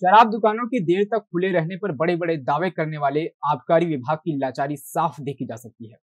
शराब दुकानों के देर तक खुले रहने पर बड़े बड़े दावे करने वाले आबकारी विभाग की लाचारी साफ देखी जा सकती है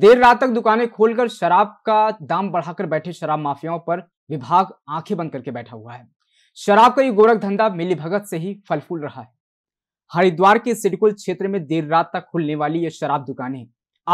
देर रात तक दुकानें खोलकर शराब का दाम बढ़ाकर बैठे शराब माफियाओं पर विभाग आंखें बंद करके बैठा हुआ है शराब का ये गोरख धंधा मिली भगत से ही फल फूल रहा है हरिद्वार के सिडकुल क्षेत्र में देर रात तक खुलने वाली ये शराब दुकानें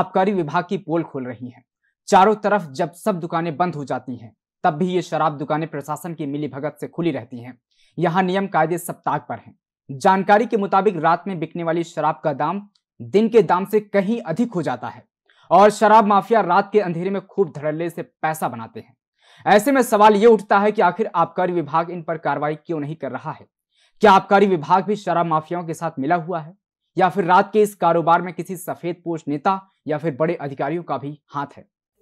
आबकारी विभाग की पोल खोल रही हैं चारों तरफ जब सब दुकानें बंद हो जाती हैं तब भी ये शराब दुकानें प्रशासन की मिली भगत से खुली रहती हैं यहाँ नियम कायदे सप्ताह पर हैं जानकारी के मुताबिक रात में बिकने वाली शराब का दाम दिन के दाम से कहीं अधिक हो जाता है और शराब माफिया रात के अंधेरे में खूब धड़ल्ले से पैसा बनाते हैं ऐसे में सवाल ये उठता है कि आखिर आबकारी विभाग इन पर कार्रवाई क्यों नहीं कर रहा है क्या आबकारी विभाग भी शराब माफियाओं के साथ मिला हुआ है या फिर रात के इस कारोबार में किसी सफेद पोष नेता या फिर बड़े अधिकारियों का भी हाथ है